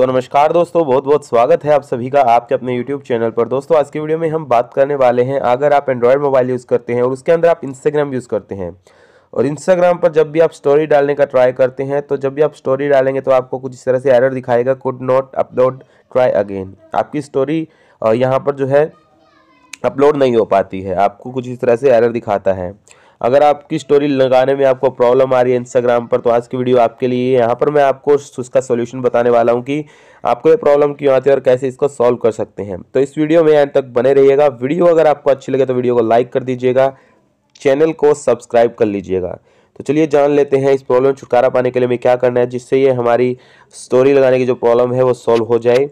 सो so, नमस्कार दोस्तों बहुत बहुत स्वागत है आप सभी का आपके अपने YouTube चैनल पर दोस्तों आज की वीडियो में हम बात करने वाले हैं अगर आप एंड्रॉयड मोबाइल यूज़ करते हैं और उसके अंदर आप इंस्टाग्राम यूज़ करते हैं और इंस्टाग्राम पर जब भी आप स्टोरी डालने का ट्राई करते हैं तो जब भी आप स्टोरी डालेंगे तो आपको कुछ इस तरह से एरर दिखाएगा could not upload try again आपकी स्टोरी यहाँ पर जो है अपलोड नहीं हो पाती है आपको कुछ इस तरह से एरर दिखाता है अगर आपकी स्टोरी लगाने में आपको प्रॉब्लम आ रही है इंस्टाग्राम पर तो आज की वीडियो आपके लिए यहाँ पर मैं आपको उसका सोल्यूशन बताने वाला हूँ कि आपको ये प्रॉब्लम क्यों आती है और कैसे इसको सॉल्व कर सकते हैं तो इस वीडियो में यहाँ तक बने रहिएगा वीडियो अगर आपको अच्छी लगे तो वीडियो को लाइक कर दीजिएगा चैनल को सब्सक्राइब कर लीजिएगा तो चलिए जान लेते हैं इस प्रॉब्लम छुटकारा पाने के लिए हमें क्या करना है जिससे ये हमारी स्टोरी लगाने की जो प्रॉब्लम है वो सॉल्व हो जाए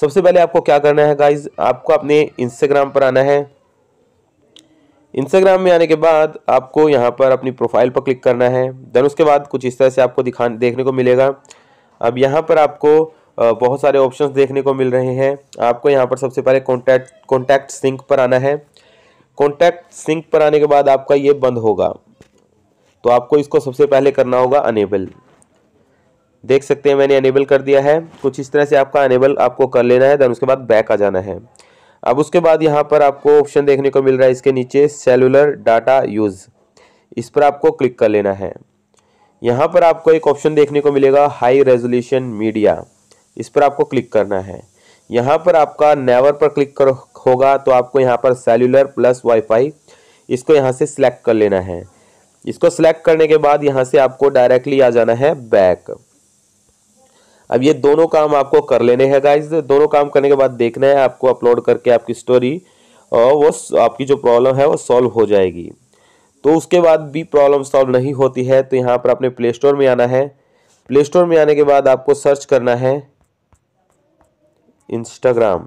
सबसे पहले आपको क्या करना है गाइज आपको अपने इंस्टाग्राम पर आना है इंस्टाग्राम में आने के बाद आपको यहाँ पर अपनी प्रोफाइल पर क्लिक करना है देन उसके बाद कुछ इस तरह से आपको दिखा देखने को मिलेगा अब यहाँ पर आपको बहुत सारे ऑप्शंस देखने को मिल रहे हैं आपको यहाँ पर सबसे पहले कॉन्टैक्ट कॉन्टैक्ट सिंक पर आना है कॉन्टैक्ट सिंक पर आने के बाद आपका ये बंद होगा तो आपको इसको सबसे पहले करना होगा अनेबल देख सकते हैं मैंने अनेबल कर दिया है कुछ इस तरह से आपका अनेबल आपको कर लेना है देन उसके बाद बैक आ जाना है अब उसके बाद यहाँ पर आपको ऑप्शन देखने को मिल रहा है इसके नीचे सेलुलर डाटा यूज़ इस पर आपको क्लिक कर लेना है यहाँ पर आपको एक ऑप्शन देखने को मिलेगा हाई रेजोल्यूशन मीडिया इस पर आपको क्लिक करना है यहाँ पर आपका नेवर पर क्लिक कर होगा तो आपको यहाँ पर सेलुलर प्लस वाईफाई इसको यहाँ से सिलेक्ट कर लेना है इसको सिलेक्ट करने के बाद यहाँ से आपको डायरेक्टली आ जाना है बैक अब ये दोनों काम आपको कर लेने हैं गाइज दोनों काम करने के बाद देखना है आपको अपलोड करके आपकी स्टोरी और वो आपकी जो प्रॉब्लम है वो सॉल्व हो जाएगी तो उसके बाद भी प्रॉब्लम सॉल्व नहीं होती है तो यहाँ पर आपने प्ले स्टोर में आना है प्ले स्टोर में आने के बाद आपको सर्च करना है इंस्टाग्राम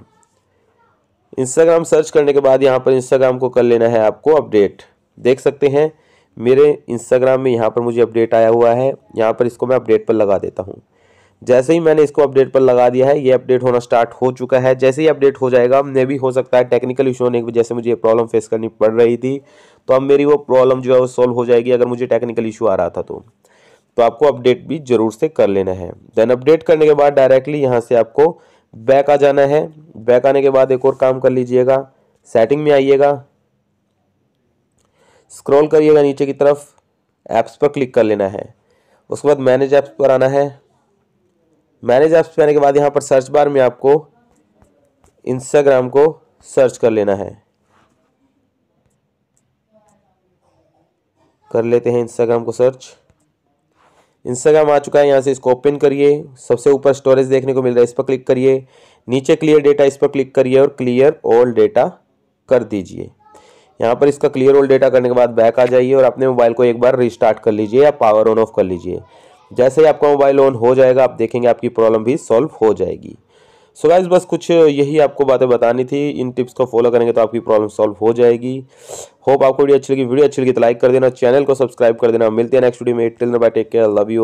इंस्टाग्राम सर्च करने के बाद यहाँ पर इंस्टाग्राम को कर लेना है आपको अपडेट देख सकते हैं मेरे इंस्टाग्राम में यहाँ पर मुझे अपडेट आया हुआ है यहाँ पर इसको मैं अपडेट पर लगा देता हूँ जैसे ही मैंने इसको अपडेट पर लगा दिया है ये अपडेट होना स्टार्ट हो चुका है जैसे ही अपडेट हो जाएगा मैं भी हो सकता है टेक्निकल इशू होने की वजह से मुझे प्रॉब्लम फेस करनी पड़ रही थी तो अब मेरी वो प्रॉब्लम जो है वो सॉल्व हो जाएगी अगर मुझे टेक्निकल इशू आ रहा था तो तो आपको अपडेट भी ज़रूर से कर लेना है देन अपडेट करने के बाद डायरेक्टली यहाँ से आपको बैक आ जाना है बैक आने के बाद एक और काम कर लीजिएगा सेटिंग में आइएगा स्क्रॉल करिएगा नीचे की तरफ ऐप्स पर क्लिक कर लेना है उसके बाद मैनेज ऐप्स पर आना है मैनेज ऐप्स पे आने के बाद यहाँ पर सर्च बार में आपको इंस्टाग्राम को सर्च कर लेना है कर लेते हैं इंस्टाग्राम को सर्च इंस्टाग्राम आ चुका है यहाँ से इसको ओपन करिए सबसे ऊपर स्टोरेज देखने को मिल रहा है इस पर क्लिक करिए नीचे क्लियर डेटा इस पर क्लिक करिए और क्लियर ऑल डेटा कर दीजिए यहाँ पर इसका क्लियर ऑल डेटा करने के बाद बैक आ जाइए और अपने मोबाइल को एक बार रिस्टार्ट कर लीजिए या पावर ऑन ऑफ कर लीजिए जैसे ही आपका मोबाइल ऑन हो जाएगा आप देखेंगे आपकी प्रॉब्लम भी सॉल्व हो जाएगी सो so गाइज बस कुछ यही आपको बातें बतानी थी इन टिप्स को फॉलो करेंगे तो आपकी प्रॉब्लम सॉल्व हो जाएगी होप आपको वीडियो अच्छी लगी वीडियो अच्छी लगी तो लाइक कर देना चैनल को सब्सक्राइब कर देना मिलते हैं नेक्स्ट वीडियो में till bye take care love you